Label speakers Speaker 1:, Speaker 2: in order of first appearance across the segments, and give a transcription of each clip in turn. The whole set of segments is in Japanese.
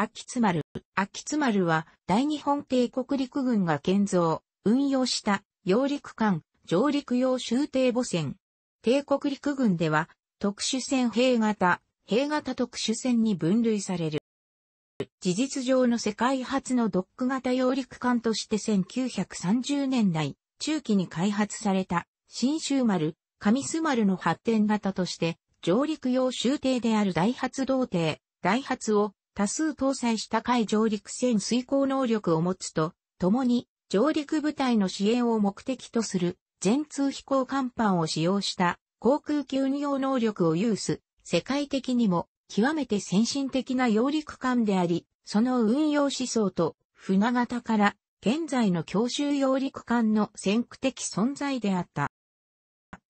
Speaker 1: 秋津丸。秋津丸は大日本帝国陸軍が建造、運用した揚陸艦上陸用終艇母船。帝国陸軍では特殊戦兵型、兵型特殊戦に分類される。事実上の世界初のドック型揚陸艦として1930年代中期に開発された新州丸、上須丸の発展型として上陸用終艇である大発動艇、大発を多数搭載した海上陸戦遂行能力を持つと、共に上陸部隊の支援を目的とする全通飛行甲板を使用した航空機運用能力を有す、世界的にも極めて先進的な揚陸艦であり、その運用思想と船型から現在の強襲揚陸艦の先駆的存在であった。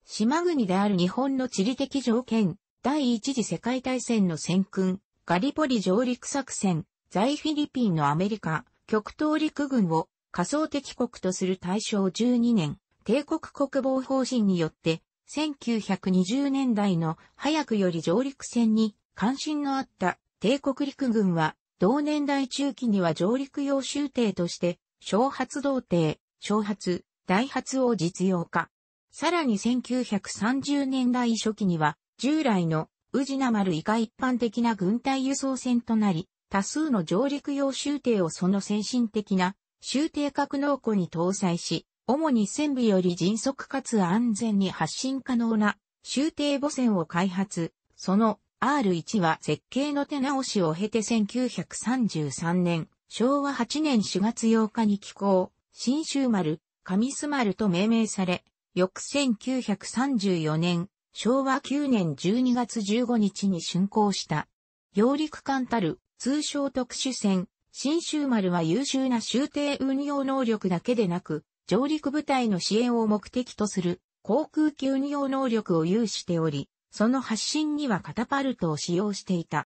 Speaker 1: 島国である日本の地理的条件、第一次世界大戦の戦訓、ガリポリ上陸作戦、在フィリピンのアメリカ、極東陸軍を仮想敵国とする大正12年、帝国国防方針によって、1920年代の早くより上陸戦に関心のあった帝国陸軍は、同年代中期には上陸用州艇として、小発動艇、小発、大発を実用化。さらに1930年代初期には、従来の宇品丸以下一般的な軍隊輸送船となり、多数の上陸用集艇をその先進的な集艇格納庫に搭載し、主に船尾より迅速かつ安全に発進可能な集艇母船を開発、その R1 は設計の手直しを経て1933年、昭和8年4月8日に寄港、新州丸、上須丸と命名され、翌1934年、昭和9年12月15日に竣工した。揚陸艦たる、通称特殊船、新州丸は優秀な集艇運用能力だけでなく、上陸部隊の支援を目的とする航空機運用能力を有しており、その発進にはカタパルトを使用していた。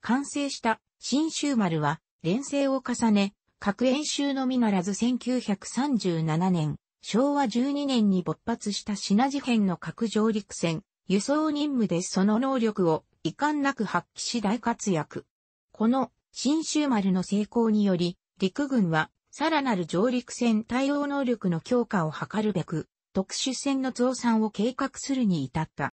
Speaker 1: 完成した新州丸は連成を重ね、各演習のみならず1937年、昭和12年に勃発した品事変の核上陸船、輸送任務でその能力を遺憾なく発揮し大活躍。この新州丸の成功により、陸軍はさらなる上陸船対応能力の強化を図るべく、特殊船の増産を計画するに至った。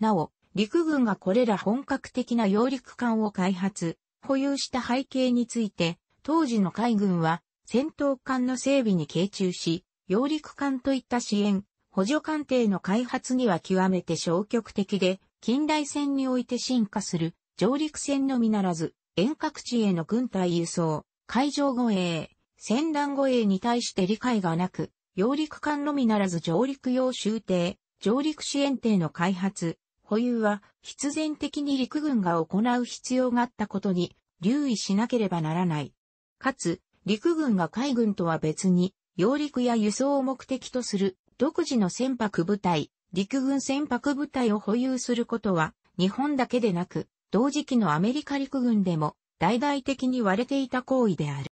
Speaker 1: なお、陸軍がこれら本格的な揚陸艦を開発、保有した背景について、当時の海軍は戦闘艦の整備に傾注し、揚陸艦といった支援、補助艦艇の開発には極めて消極的で、近代戦において進化する上陸戦のみならず、遠隔地への軍隊輸送、海上護衛、戦乱護衛に対して理解がなく、揚陸艦のみならず上陸用終艇、上陸支援艇の開発、保有は必然的に陸軍が行う必要があったことに留意しなければならない。かつ、陸軍が海軍とは別に揚陸や輸送を目的とする独自の船舶部隊、陸軍船舶部隊を保有することは、日本だけでなく、同時期のアメリカ陸軍でも、大々的に割れていた行為である。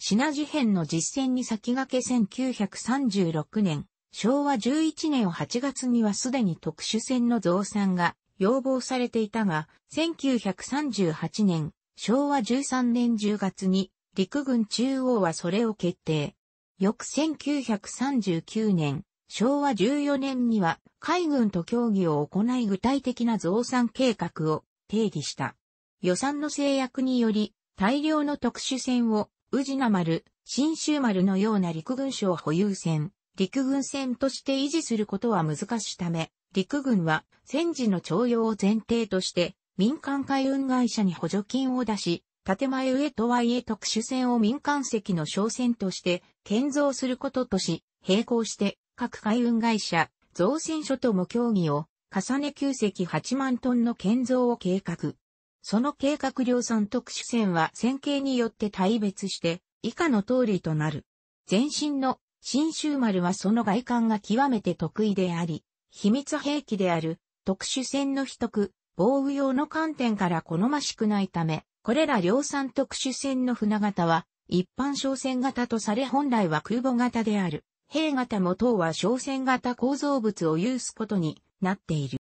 Speaker 1: 品事変の実践に先駆け1936年、昭和11年8月にはすでに特殊船の増産が要望されていたが、1938年、昭和13年10月に陸軍中央はそれを決定。翌1939年、昭和14年には海軍と協議を行い具体的な増産計画を定義した。予算の制約により大量の特殊船を宇品丸、新州丸のような陸軍省保有船、陸軍船として維持することは難しいため、陸軍は戦時の徴用を前提として民間海運会社に補助金を出し、建前上とはいえ特殊船を民間席の商船として建造することとし、並行して各海運会社、造船所とも協議を重ね9隻8万トンの建造を計画。その計画量産特殊船は線形によって大別して以下の通りとなる。前身の新州丸はその外観が極めて得意であり、秘密兵器である特殊船の秘匿、防具用の観点から好ましくないため、これら量産特殊船の船型は、一般商船型とされ本来は空母型である。兵型も等は商船型構造物を有すことになっている。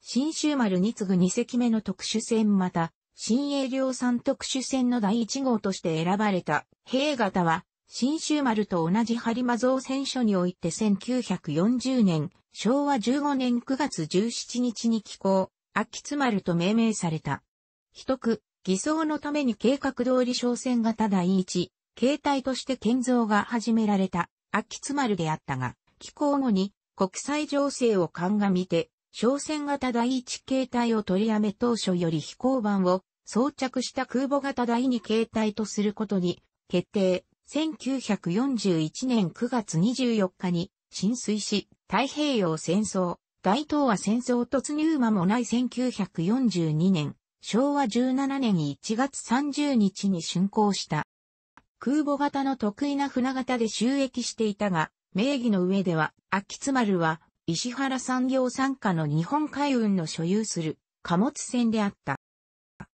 Speaker 1: 新州丸に次ぐ2隻目の特殊船また、新鋭量産特殊船の第1号として選ばれた兵型は、新州丸と同じ播間造船所において1940年、昭和15年9月17日に寄港、秋津丸と命名された。秘匿、偽装のために計画通り商船型第一、形態として建造が始められた、秋津丸であったが、寄港後に国際情勢を鑑みて、商船型第一形態を取りやめ当初より飛行板を装着した空母型第二形態とすることに決定。1941年9月24日に浸水し、太平洋戦争、大東亜戦争突入間もない1942年昭和17年1月30日に竣工した。空母型の得意な船型で収益していたが、名義の上では、秋津丸は、石原産業参加の日本海運の所有する貨物船であった。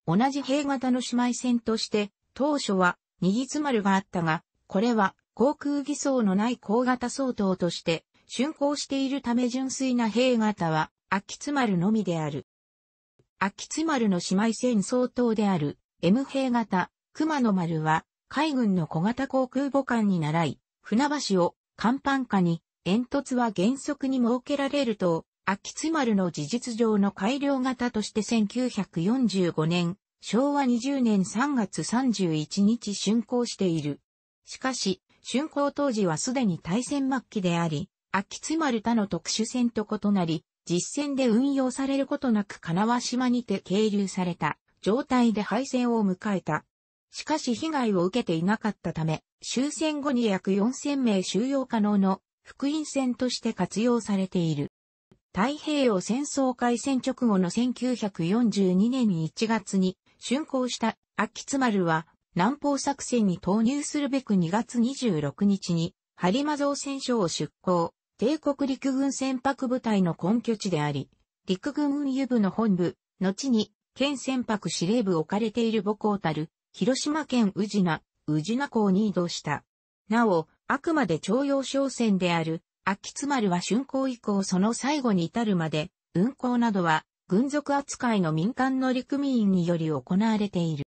Speaker 1: 同じ兵型の姉妹船として、当初は、二木津丸があったが、これは、航空偽装のない高型相当として、竣工しているため純粋な兵型は、秋津丸のみである。秋津丸の姉妹戦争等である M 兵型熊野丸は海軍の小型航空母艦に習い、船橋を甲板下に煙突は原則に設けられると、秋津丸の事実上の改良型として1945年、昭和20年3月31日竣工している。しかし、竣工当時はすでに大戦末期であり、秋津丸他の特殊船と異なり、実戦で運用されることなく金輪島にて経流された状態で敗戦を迎えた。しかし被害を受けていなかったため、終戦後に約4000名収容可能の福音戦として活用されている。太平洋戦争開戦直後の1942年1月に竣工した秋津丸は南方作戦に投入するべく2月26日に播磨造船所を出港。帝国陸軍船舶部隊の根拠地であり、陸軍運輸部の本部、後に、県船舶司令部置かれている母校たる、広島県宇品、宇品港に移動した。なお、あくまで徴用商船である、秋津丸は竣工以降その最後に至るまで、運航などは、軍属扱いの民間の陸民員により行われている。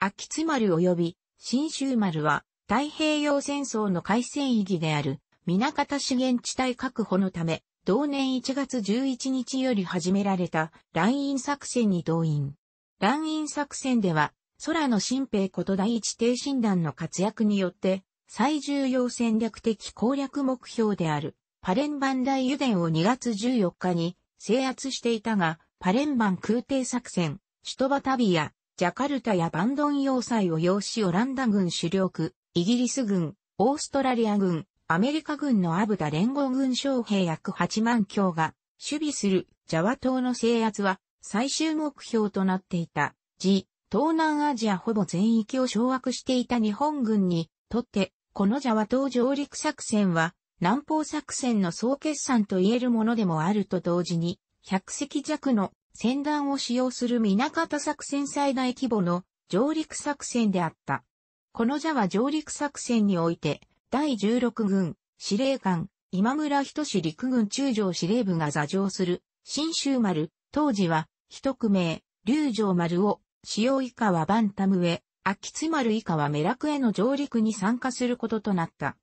Speaker 1: 秋津丸及び、新州丸は、太平洋戦争の海戦意義である、南方資源地帯確保のため、同年1月11日より始められた、乱印作戦に動員。乱印作戦では、空の新兵こと第一低診断の活躍によって、最重要戦略的攻略目標である、パレンバン大油田を2月14日に制圧していたが、パレンバン空挺作戦、首都バタビア、ジャカルタやバンドン要塞を要しオランダ軍主力、イギリス軍、オーストラリア軍、アメリカ軍のアブダ連合軍将兵約8万強が守備するジャワ島の制圧は最終目標となっていた。自、東南アジアほぼ全域を掌握していた日本軍にとって、このジャワ島上陸作戦は南方作戦の総決算と言えるものでもあると同時に、100隻弱の船団を使用する南方作戦最大規模の上陸作戦であった。このジャワ上陸作戦において、第16軍、司令官、今村志陸軍中将司令部が座上する、新州丸、当時は、一区名、龍城丸を、潮以下はバンタムへ、秋津丸以下はメラクへの上陸に参加することとなった。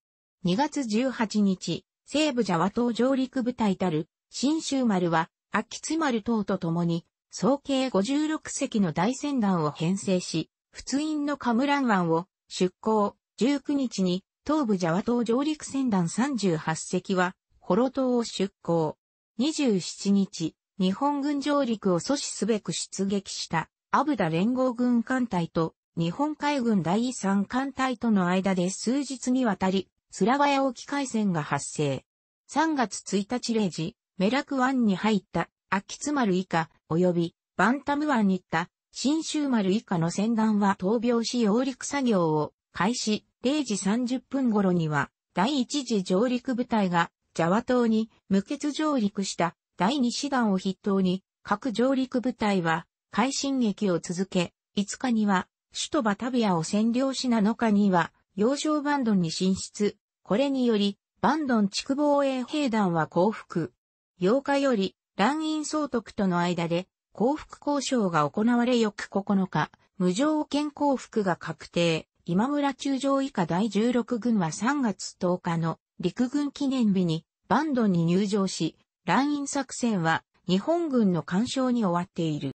Speaker 1: 2月18日、西部ジャワ島上陸部隊たる、新州丸は、秋津丸等と共に、総計56隻の大船団を編成し、仏院のカムラン湾を出港、19日に東部ジャワ島上陸船団38隻は、ホロ島を出港。27日、日本軍上陸を阻止すべく出撃したアブダ連合軍艦隊と日本海軍第3艦隊との間で数日にわたり、スラバヤ沖海戦が発生。3月1日0時、メラク湾に入った秋津丸以下及びバンタム湾に行った新州丸以下の船団は闘病し揚陸作業を開始、0時30分頃には、第一次上陸部隊が、ジャワ島に無血上陸した第二師団を筆頭に、各上陸部隊は、快進撃を続け、5日には、首都バタビアを占領し7日には、洋上バンドンに進出。これにより、バンドン地区防衛兵団は降伏。8日より、乱印総督との間で、降伏交渉が行われ翌9日、無条件降伏が確定。今村中将以下第16軍は3月10日の陸軍記念日にバンドに入場し、ライン作戦は日本軍の干渉に終わっている。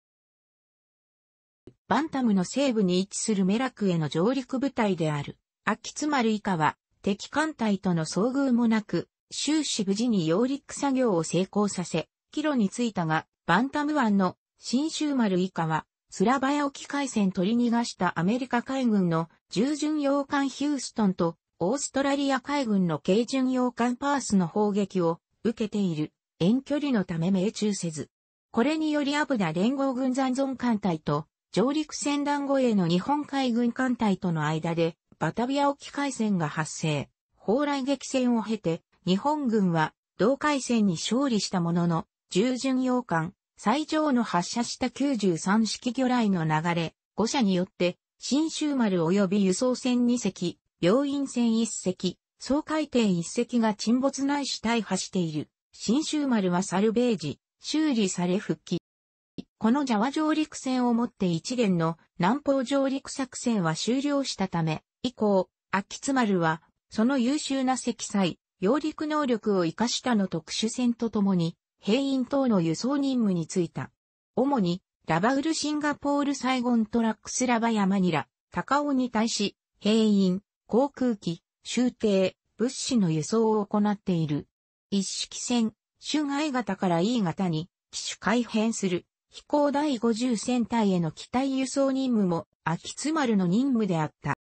Speaker 1: バンタムの西部に位置するメラクへの上陸部隊である、秋津丸以下は敵艦隊との遭遇もなく、終始無事に揚陸作業を成功させ、帰路に着いたが、バンタム湾の新州丸以下はスラバヤ沖海戦取り逃がしたアメリカ海軍の従巡洋艦ヒューストンとオーストラリア海軍の軽巡洋艦パースの砲撃を受けている遠距離のため命中せず、これによりアブダ連合軍残存艦隊と上陸船団護衛の日本海軍艦隊との間でバタビア沖海戦が発生。砲雷撃戦を経て日本軍は同海戦に勝利したものの従巡洋艦最上の発射した93式魚雷の流れ、5社によって、新州丸及び輸送船2隻、病院船1隻、総海艇1隻が沈没ないし大破している。新州丸はサルベージ、修理され復帰。このジャワ上陸船をもって一連の南方上陸作戦は終了したため、以降、秋津丸は、その優秀な積載、揚陸能力を活かしたの特殊船とともに、兵員等の輸送任務に就いた。主に、ラバウルシンガポールサイゴントラックスラバヤマニラ、高尾に対し、兵員、航空機、終艇、物資の輸送を行っている。一式船、春 I 型から E 型に、機種改変する、飛行第50戦隊への機体輸送任務も、秋津丸の任務であった。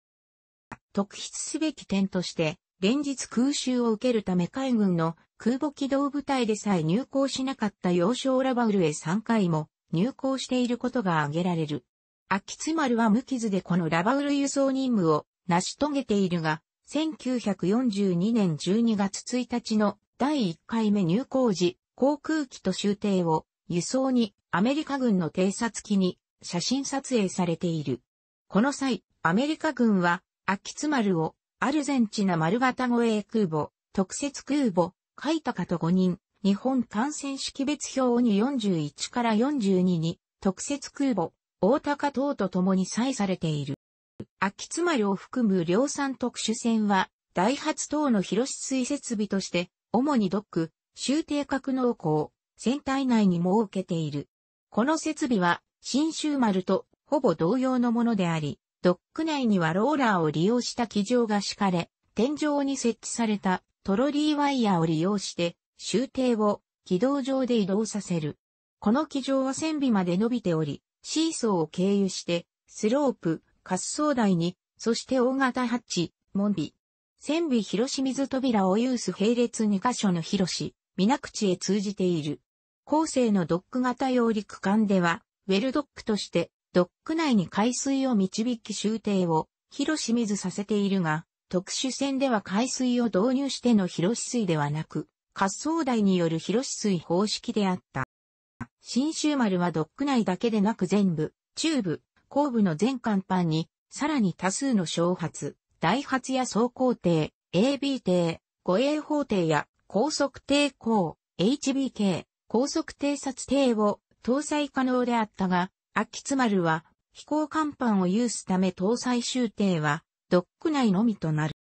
Speaker 1: 特筆すべき点として、連日空襲を受けるため海軍の空母機動部隊でさえ入港しなかった幼少ラバウルへ3回も入港していることが挙げられる。秋津丸は無傷でこのラバウル輸送任務を成し遂げているが、1942年12月1日の第1回目入港時、航空機と終艇を輸送にアメリカ軍の偵察機に写真撮影されている。この際、アメリカ軍は、秋津丸をアルゼンチナ丸型護衛空母、特設空母、海高と5人、日本艦船識別表に41から42に、特設空母、大高等と共に採されている。秋津丸を含む量産特殊船は、ダイハツ等の広し水設備として、主にドック、集艇格納庫を、船体内に設けている。この設備は、新州丸とほぼ同様のものであり、ドック内にはローラーを利用した機場が敷かれ、天井に設置されたトロリーワイヤーを利用して、終艇を軌道上で移動させる。この機上は船尾まで伸びており、シーソーを経由して、スロープ、滑走台に、そして大型ハッチ、門尾。船尾広清水扉を有す並列2カ所の広し、港口へ通じている。後世のドック型揚陸艦では、ウェルドックとして、ドック内に海水を導き終艇を広清水させているが、特殊船では海水を導入しての広し水ではなく、滑走台による広し水方式であった。新州丸はドック内だけでなく全部、中部、後部の全甲板に、さらに多数の小発、大発や走行艇、AB 艇、護衛法艇や高速艇高、HBK、高速偵察艇を搭載可能であったが、秋津丸は飛行甲板を有すため搭載終艇はドック内のみとなる。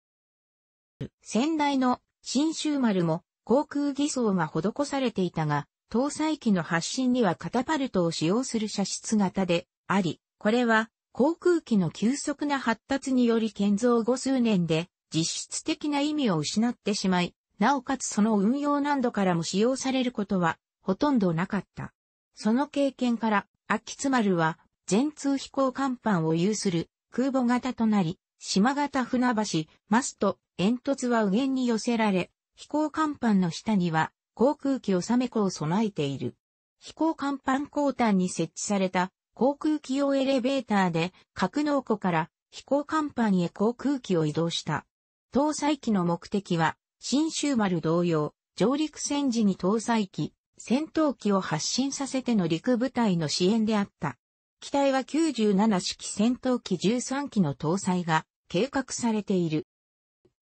Speaker 1: 先代の新州丸も航空偽装が施されていたが、搭載機の発進にはカタパルトを使用する射出型であり、これは航空機の急速な発達により建造後数年で実質的な意味を失ってしまい、なおかつその運用難度からも使用されることはほとんどなかった。その経験から、秋津丸は全通飛行甲板を有する空母型となり、島形船橋、マスト、煙突は右舷に寄せられ、飛行甲板の下には航空機納め庫を備えている。飛行甲板後端に設置された航空機用エレベーターで格納庫から飛行甲板へ航空機を移動した。搭載機の目的は、新州丸同様、上陸戦時に搭載機、戦闘機を発進させての陸部隊の支援であった。機体は97式戦闘機13機の搭載が計画されている。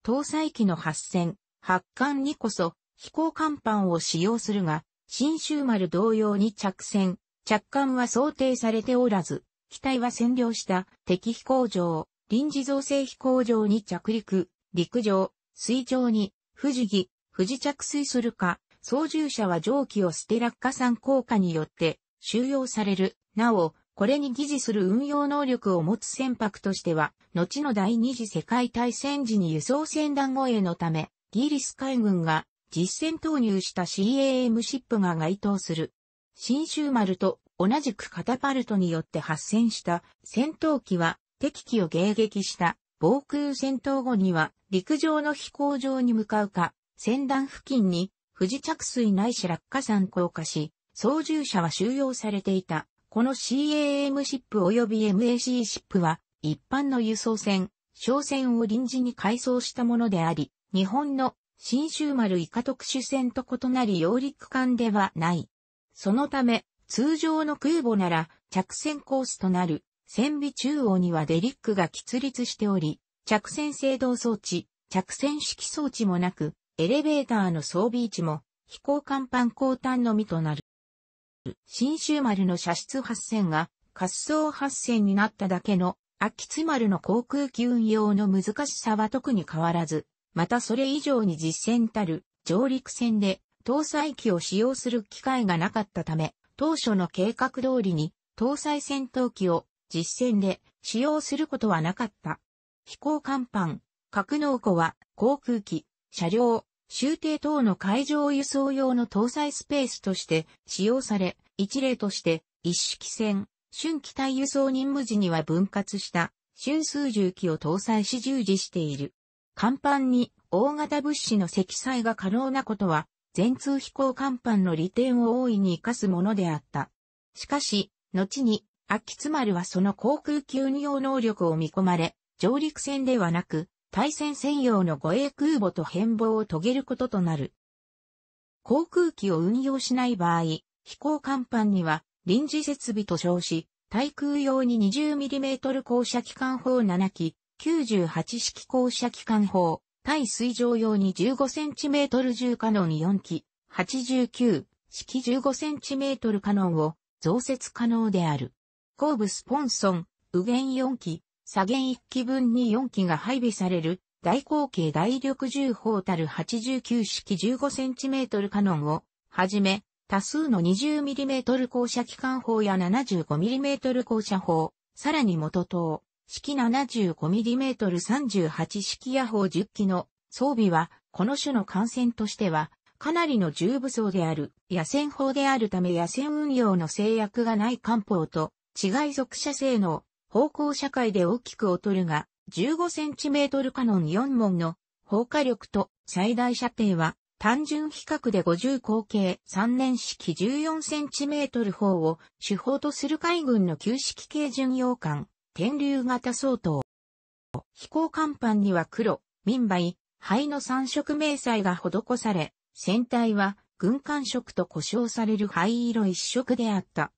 Speaker 1: 搭載機の発船、発艦にこそ飛行甲板を使用するが、新州丸同様に着船、着艦は想定されておらず、機体は占領した敵飛行場、臨時造成飛行場に着陸、陸上、水上に、富士儀、富士着水するか、操縦者は蒸気を捨て落下産効果によって収容される。なお、これに疑似する運用能力を持つ船舶としては、後の第二次世界大戦時に輸送船団護衛のため、ギリス海軍が実戦投入した CAM シップが該当する。新州丸と同じくカタパルトによって発戦した戦闘機は敵機を迎撃した防空戦闘後には陸上の飛行場に向かうか、船団付近に不時着水ないし落下山降下し、操縦者は収容されていた。この CAM シップ及び MAC シップは、一般の輸送船、商船を臨時に改装したものであり、日本の新州丸以下特殊船と異なり揚陸艦ではない。そのため、通常の空母なら着船コースとなる船尾中央にはデリックが喫立しており、着船制動装置、着船式装置もなく、エレベーターの装備位置も飛行甲板後端のみとなる。新州丸の射出8線が滑走8線になっただけの秋津丸の航空機運用の難しさは特に変わらず、またそれ以上に実戦たる上陸戦で搭載機を使用する機会がなかったため、当初の計画通りに搭載戦闘機を実戦で使用することはなかった。飛行甲板、格納庫は航空機、車両、終艇等の海上輸送用の搭載スペースとして使用され、一例として一式船、春機体輸送任務時には分割した春数重機を搭載し従事している。甲板に大型物資の積載が可能なことは、全通飛行甲板の利点を大いに活かすものであった。しかし、後に、秋津丸はその航空救用能力を見込まれ、上陸船ではなく、対戦専用の護衛空母と変貌を遂げることとなる。航空機を運用しない場合、飛行甲板には臨時設備と称し、対空用に 20mm 降車機関砲7機、98式降車機関砲、対水上用に 15cm 重カノン4機、89式 15cm カノンを増設可能である。後部スポンソン、右舷4機、左舷1機分に4機が配備される、大口径大力重砲たる89式 15cm カノンを、はじめ、多数の 20mm 降射機関砲や 75mm 降射砲、さらに元等、式 75mm38 式野砲10機の装備は、この種の艦船としては、かなりの重武装である、野戦砲であるため野戦運用の制約がない艦砲と、違い属射性能、方向社会で大きく劣るが、15cm カノン4門の放火力と最大射程は単純比較で50口径3年式 14cm 砲を主砲とする海軍の旧式系巡洋艦、天竜型相当。飛行甲板には黒、民媒、灰の三色迷彩が施され、船体は軍艦色と呼称される灰色一色であった。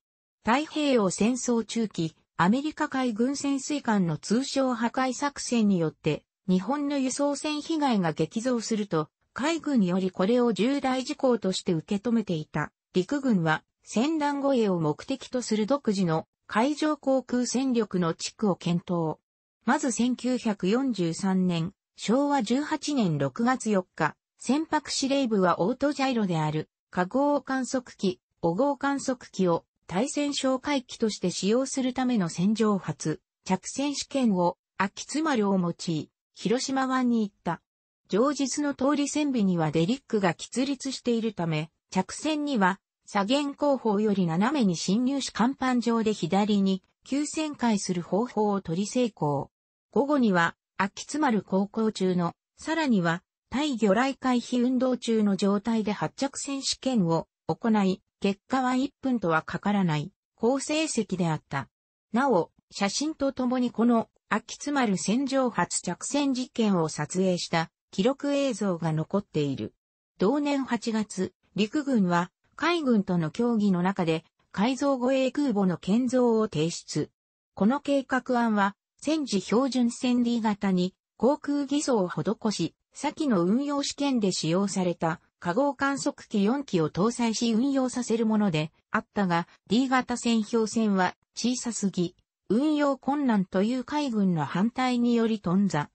Speaker 1: 太平洋戦争中期、アメリカ海軍潜水艦の通称破壊作戦によって、日本の輸送船被害が激増すると、海軍よりこれを重大事項として受け止めていた。陸軍は、戦乱護衛を目的とする独自の海上航空戦力の地区を検討。まず1943年、昭和18年6月4日、船舶司令部はオートジャイロである、加号観測機、5号観測機を対戦哨戒機として使用するための戦場発、着戦試験を、秋津丸を用い、広島湾に行った。上日の通り船尾にはデリックが喫立しているため、着船には、左舷後方より斜めに侵入し甲板上で左に、急旋回する方法を取り成功。午後には、秋津丸航行中の、さらには、対魚雷回避運動中の状態で発着船試験を行い、結果は1分とはかからない、好成績であった。なお、写真とともにこの、秋津丸戦場発着船実験を撮影した記録映像が残っている。同年8月、陸軍は海軍との協議の中で改造護衛空母の建造を提出。この計画案は戦時標準戦 D 型に航空偽装を施し、先の運用試験で使用された化合観測機4機を搭載し運用させるものであったが、D 型戦表船は小さすぎ、運用困難という海軍の反対により頓挫。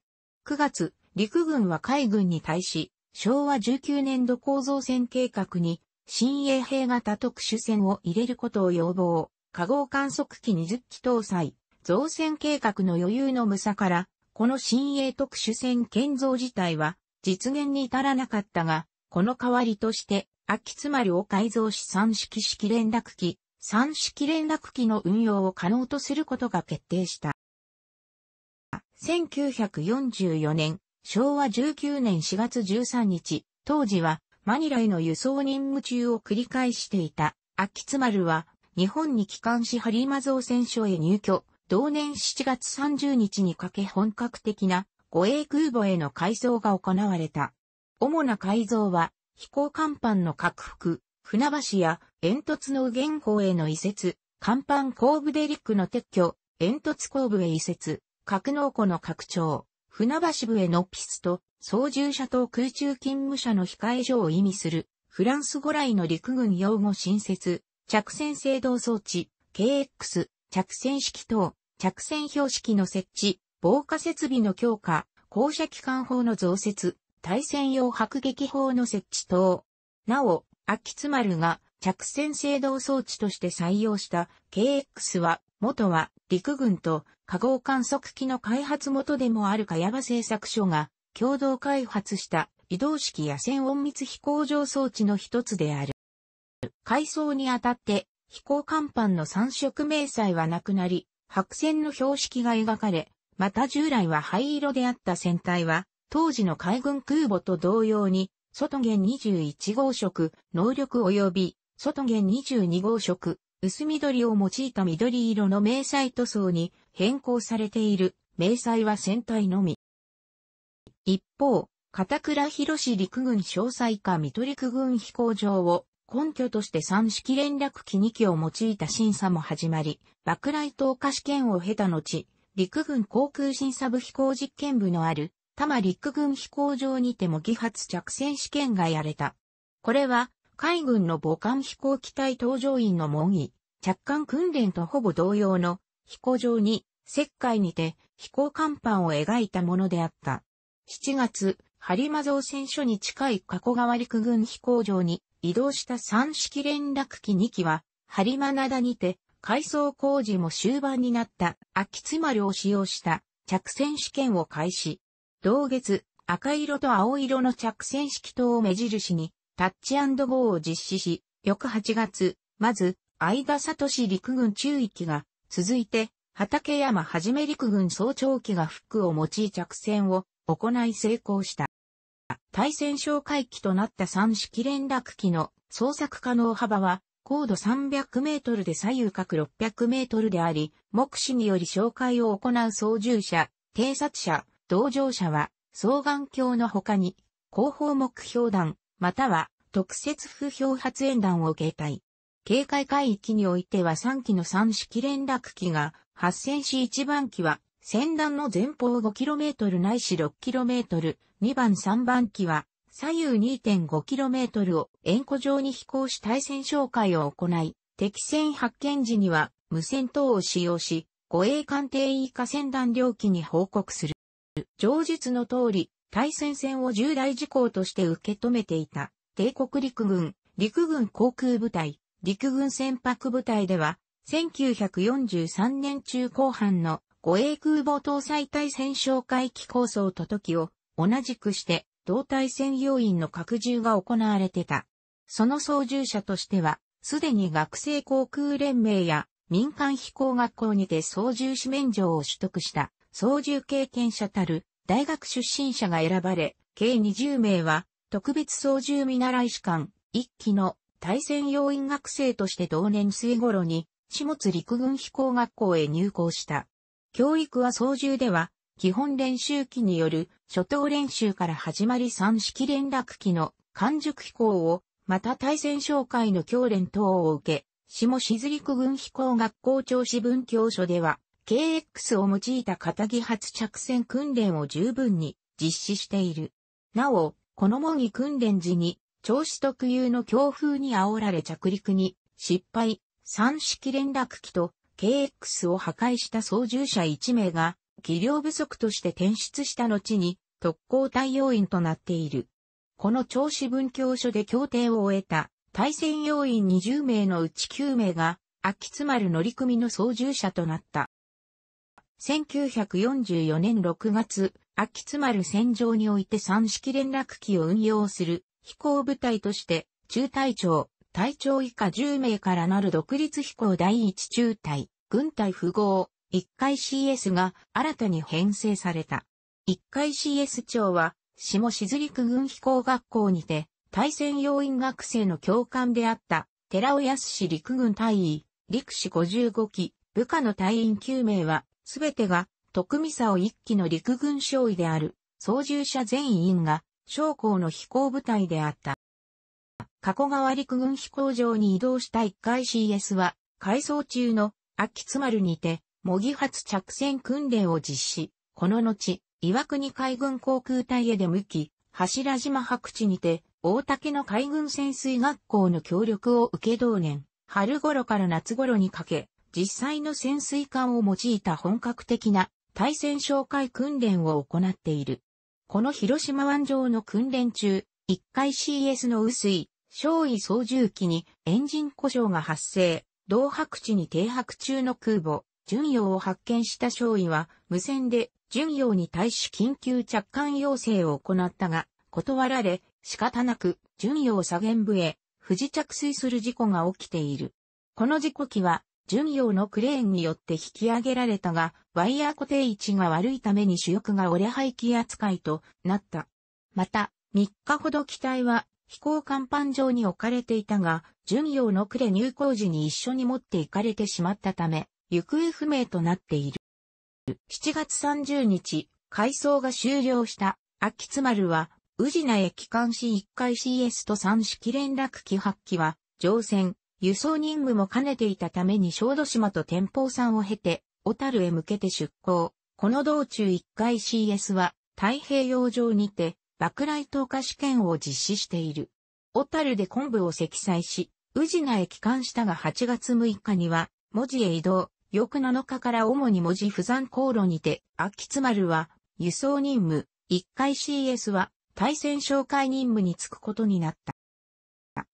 Speaker 1: 9月、陸軍は海軍に対し、昭和19年度構造船計画に、新衛兵型特殊船を入れることを要望。化合観測機20機搭載、造船計画の余裕の無さから、この新鋭特殊船建造自体は実現に至らなかったが、この代わりとして、秋津丸を改造し三式式連絡機、三式連絡機の運用を可能とすることが決定した。1944年、昭和19年4月13日、当時はマニラへの輸送任務中を繰り返していた、秋津丸は、日本に帰還しハリーマ造船所へ入居、同年7月30日にかけ本格的な護衛空母への改装が行われた。主な改造は、飛行甲板の拡幅、船橋や煙突の右舷への移設、甲板後部デリックの撤去、煙突後部へ移設、格納庫の拡張、船橋部へのピスト、操縦者と空中勤務者の控え所を意味する、フランス語来の陸軍用語新設、着船制動装置、KX、着船式等、着船標識の設置、防火設備の強化、降車機関砲の増設、対戦用迫撃砲の設置等。なお、秋津丸が着戦制動装置として採用した KX は、元は陸軍と加合観測機の開発元でもある茅場製作所が共同開発した移動式野戦隠密飛行場装置の一つである。改装にあたって飛行甲板の三色明細はなくなり、白線の標識が描かれ、また従来は灰色であった船体は当時の海軍空母と同様に、外弦21号色、能力及び、外弦22号色、薄緑を用いた緑色の明細塗装に変更されている、明細は船体のみ。一方、片倉博陸軍詳細課水戸陸軍飛行場を根拠として三式連絡機2機を用いた審査も始まり、爆雷投下試験を経た後、陸軍航空審査部飛行実験部のある多摩陸軍飛行場にて模擬発着船試験がやれた。これは、海軍の母艦飛行機隊搭乗員の模擬、着艦訓練とほぼ同様の飛行場に、石灰にて飛行甲板を描いたものであった。7月、播磨造船所に近い加古川陸軍飛行場に移動した三式連絡機2機は、播磨灘にて改装工事も終盤になった秋津丸を使用した着船試験を開始。同月、赤色と青色の着線式灯を目印に、タッチゴーを実施し、翌8月、まず、相田市陸軍中域が、続いて、畠山はじめ陸軍総長機がフックを用い着戦を行い成功した。対戦哨戒機となった三式連絡機の捜索可能幅は高度300メートルで左右角600メートルであり、目視により紹介を行う操縦者、偵察者、同乗者は、双眼鏡の他に、後方目標弾、または特設不評発煙弾を携帯。警戒海域においては3機の3式連絡機が発戦し1番機は船団の前方 5km ないし 6km、2番3番機は左右 2.5km を円弧状に飛行し対戦紹介を行い、敵船発見時には無線等を使用し、護衛艦艇以下船団領機に報告する。上述の通り、対戦線を重大事項として受け止めていた、帝国陸軍、陸軍航空部隊、陸軍船舶部隊では、1943年中後半の護衛空母搭載対戦哨戒機構想と時を同じくして同対戦要員の拡充が行われてた。その操縦者としては、すでに学生航空連盟や民間飛行学校にて操縦士免状を取得した操縦経験者たる大学出身者が選ばれ、計20名は特別操縦見習い士官1期の対戦要員学生として同年末頃に、下津陸軍飛行学校へ入校した。教育は操縦では、基本練習機による初等練習から始まり三式連絡機の完熟飛行を、また対戦紹介の教練等を受け、下津陸軍飛行学校調子文教書では、KX を用いた片技発着戦訓練を十分に実施している。なお、この模擬訓練時に、調子特有の強風に煽られ着陸に失敗、三式連絡機と KX を破壊した操縦者1名が、技量不足として転出した後に特攻隊要員となっている。この調子文教書で協定を終えた対戦要員20名のうち9名が、秋津丸乗組の操縦者となった。1944年6月、秋津丸戦場において三式連絡機を運用する飛行部隊として、中隊長、隊長以下10名からなる独立飛行第一中隊、軍隊符号、1階 CS が新たに編成された。1階 CS 長は、下静陸軍飛行学校にて、対戦要員学生の教官であった、寺尾康陸軍隊員、陸士55機、部下の隊員9名は、すべてが、徳美佐を一機の陸軍少尉である、操縦者全員が、将校の飛行部隊であった。加古川陸軍飛行場に移動した1回 CS は、改装中の秋津丸にて、模擬発着戦訓練を実施。この後、岩国海軍航空隊へ出向き、柱島白地にて、大竹の海軍潜水学校の協力を受け同年、春頃から夏頃にかけ、実際の潜水艦を用いた本格的な対潜哨戒訓練を行っている。この広島湾上の訓練中、1回 CS の薄い、小尉操縦機にエンジン故障が発生、同白地に停泊中の空母、巡洋を発見した小尉は、無線で巡洋に対し緊急着艦要請を行ったが、断られ、仕方なく巡洋左舷部へ不時着水する事故が起きている。この事故機は巡洋のクレーンによって引き上げられたが、ワイヤー固定位置が悪いために主翼が折れ排気扱いとなった。また、3日ほど機体は飛行甲板上に置かれていたが、巡洋のクレ入港時に一緒に持って行かれてしまったため、行方不明となっている。7月30日、改装が終了した秋津丸は、宇品駅監市1階 CS と3式連絡機発機は、乗船、輸送任務も兼ねていたために小豆島と天保山を経て、小樽へ向けて出港。この道中1回 CS は太平洋上にて、爆雷投下試験を実施している。小樽で昆布を積載し、宇品へ帰還したが8月6日には、文字へ移動、翌7日から主に文字不山航路にて、秋津丸は、輸送任務、1回 CS は、対戦紹介任務に就くことになった。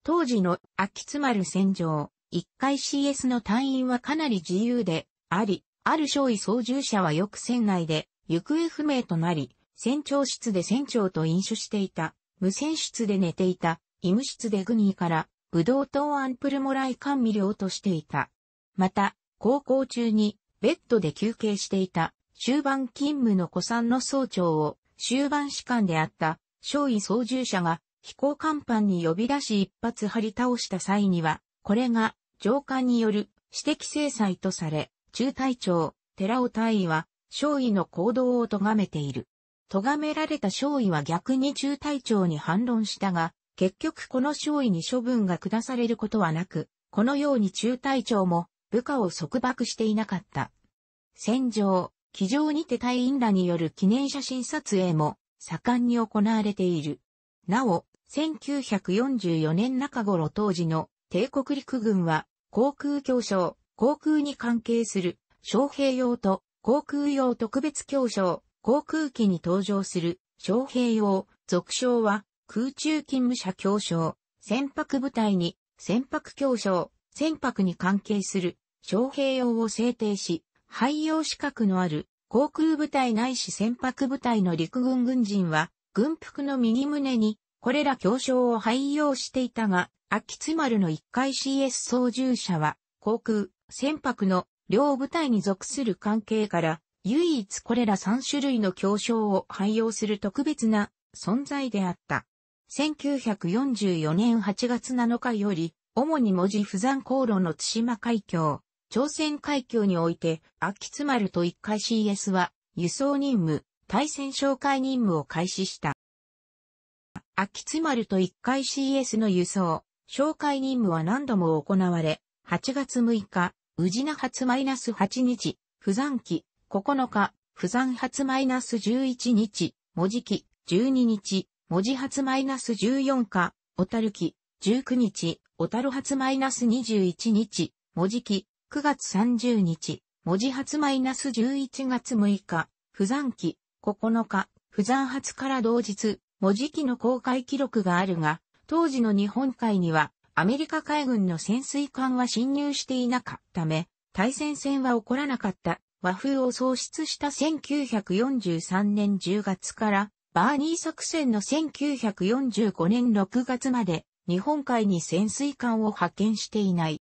Speaker 1: 当時の秋津丸戦場、一回 CS の隊員はかなり自由であり、ある少尉操縦者はよく船内で行方不明となり、船長室で船長と飲酒していた、無船室で寝ていた、医務室でグニーから、ブドウ糖アンプルもらい甘味料としていた。また、高校中に、ベッドで休憩していた、終盤勤務のさんの総長を、終盤士官であった、少尉操縦者が、飛行甲板に呼び出し一発張り倒した際には、これが上官による私的制裁とされ、中隊長、寺尾大尉は、少尉の行動を咎めている。咎められた少尉は逆に中隊長に反論したが、結局この少尉に処分が下されることはなく、このように中隊長も部下を束縛していなかった。戦場、機場にて隊員らによる記念写真撮影も盛んに行われている。なお、1944年中頃当時の帝国陸軍は航空協商、航空に関係する将兵用と航空用特別協商、航空機に登場する将兵用、俗称は空中勤務者協商、船舶部隊に船舶協商、船舶に関係する将兵用を制定し、廃用資格のある航空部隊ないし船舶部隊の陸軍軍人は軍服の右胸にこれら競争を廃用していたが、秋津丸の1階 CS 操縦者は、航空、船舶の両部隊に属する関係から、唯一これら3種類の協商を廃用する特別な存在であった。1944年8月7日より、主に文字不山航路の津島海峡、朝鮮海峡において、秋津丸と1回 CS は、輸送任務、対戦哨戒任務を開始した。秋津丸と一回 CS の輸送、紹介任務は何度も行われ、8月6日、宇品発マイナス8日、不残期、9日、不残発マイナス11日、文字期、12日、文字発マイナス14日、小樽期、19日、小樽発マイナス21日、文字期、9月30日、文字発マイナス11月6日、不残期、9日、不残発から同日、文字機の公開記録があるが、当時の日本海にはアメリカ海軍の潜水艦は侵入していなかったため、対戦戦は起こらなかった和風を喪失した1943年10月からバーニー作戦の1945年6月まで日本海に潜水艦を派遣していない。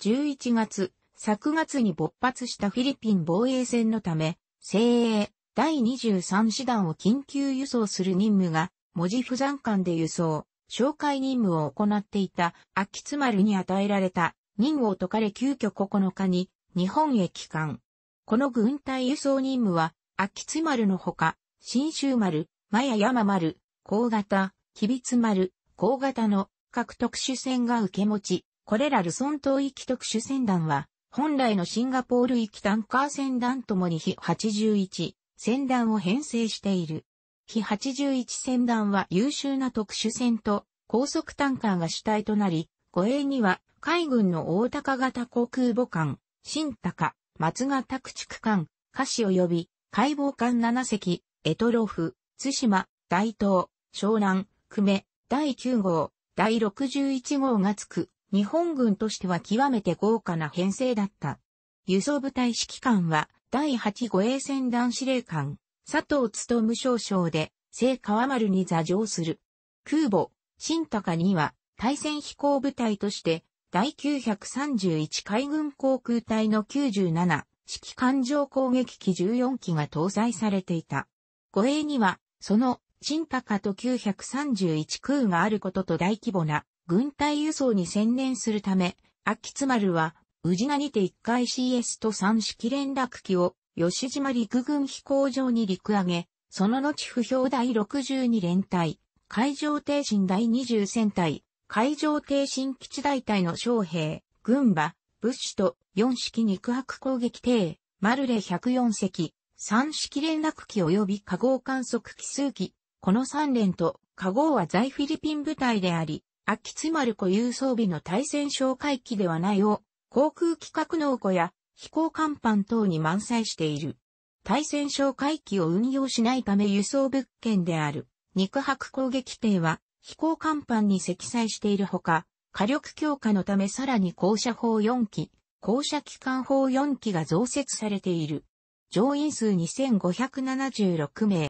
Speaker 1: 11月、昨月に勃発したフィリピン防衛戦のため、精鋭、第23師団を緊急輸送する任務が、文字不残間で輸送、紹介任務を行っていた、秋津丸に与えられた、任を解かれ急遽9日に、日本へ帰還。この軍隊輸送任務は、秋津丸のほか、新州丸、マヤ山丸、高型、吉備丸、高型の各特殊船が受け持ち、これらルソン島行き特殊船団は、本来のシンガポール行きタンカー船団ともに日81、船団を編成している。非81船団は優秀な特殊船と高速タンカーが主体となり、護衛には海軍の大高型航空母艦、新高、松ヶ駆逐艦、歌詞及び、海防艦7隻、エトロフ、津島、大東、湘南、久米、第9号、第61号がつく、日本軍としては極めて豪華な編成だった。輸送部隊指揮官は、第8護衛戦団司令官、佐藤務少将で、聖川丸に座上する。空母、新高には、対戦飛行部隊として、第931海軍航空隊の97式艦上攻撃機14機が搭載されていた。護衛には、その、新高と931空があることと大規模な軍隊輸送に専念するため、秋津丸は宇品にて1回 CS と3式連絡機を吉島陸軍飛行場に陸上げ、その後不評第62連隊、海上停進第20戦隊、海上停進基地大隊の将兵、軍馬、物資と4式肉薄攻撃艇、マルレ104隻、3式連絡機及び加合観測機数機、この3連と、加合は在フィリピン部隊であり、秋津丸子有装備の対戦哨戒機ではないを航空規格納庫や飛行甲板等に満載している。対戦哨戒機を運用しないため輸送物件である肉薄攻撃艇は飛行甲板に積載しているほか、火力強化のためさらに降車砲4機、降車機関砲4機が増設されている。乗員数2576名。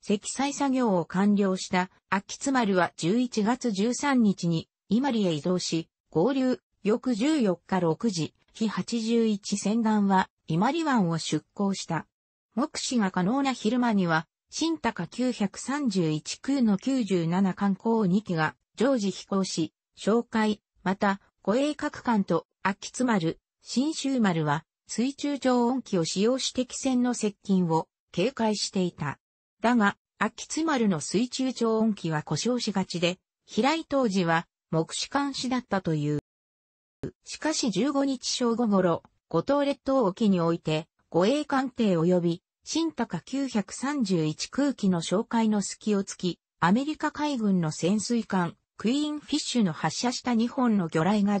Speaker 1: 積載作業を完了した秋津丸は11月13日に伊万里へ移動し、合流、翌14日6時、日81船団は伊万里湾を出港した。目視が可能な昼間には、新高931空の97艦港2機が常時飛行し、紹介、また、護衛各艦と秋津丸、新州丸は水中超音機を使用して機船の接近を警戒していた。だが、秋津丸の水中超音機は故障しがちで、飛来当時は目視監視だったという。しかし15日正午頃、五島列島沖において、護衛艦艇及び、新高931空機の紹介の隙をつき、アメリカ海軍の潜水艦、クイーンフィッシュの発射した2本の魚雷が11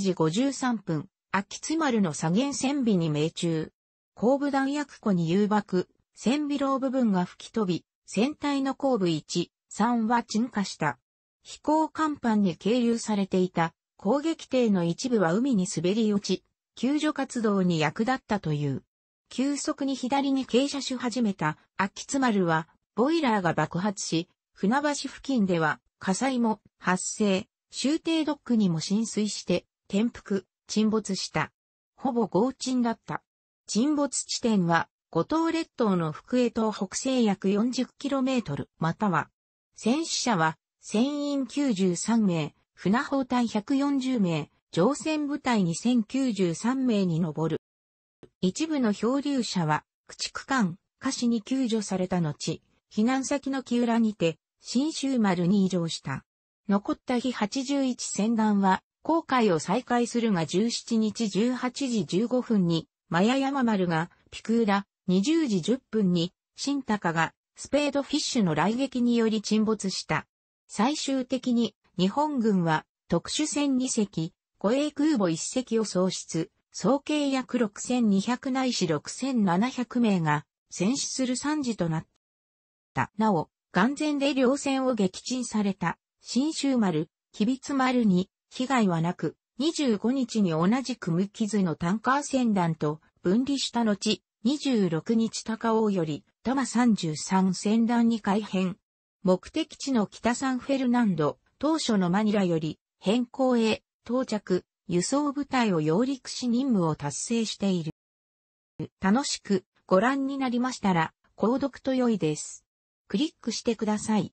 Speaker 1: 時53分、秋津丸の左舷船尾に命中。後部弾薬庫に誘爆、船尾楼部分が吹き飛び、船体の後部1、3は沈下した。飛行甲板に係留されていた攻撃艇の一部は海に滑り落ち、救助活動に役立ったという。急速に左に傾斜し始めた秋津丸は、ボイラーが爆発し、船橋付近では火災も発生、終艇ドックにも浸水して、転覆、沈没した。ほぼ合沈だった。沈没地点は、五島列島の福江島北西約 40km または、戦死者は、船員93名、船砲隊140名、乗船部隊2093名に上る。一部の漂流者は、駆逐艦、歌詞に救助された後、避難先の木浦にて、新州丸に移乗した。残った日81船団は、航海を再開するが17日18時15分に、マヤヤマ丸が、ピクーラ、20時10分に、新高が、スペードフィッシュの来撃により沈没した。最終的に、日本軍は特殊船2隻、護衛空母1隻を喪失、総計約6200ないし6700名が戦死する惨事となった。なお、眼前で両船を撃沈された、新州丸、吉備丸に被害はなく、25日に同じく無傷のタンカー船団と分離した後、26日高尾より、玉33船団に改変。目的地の北サンフェルナンド、当初のマニラより変更へ到着、輸送部隊を揚陸し任務を達成している。楽しくご覧になりましたら、購読と良いです。クリックしてください。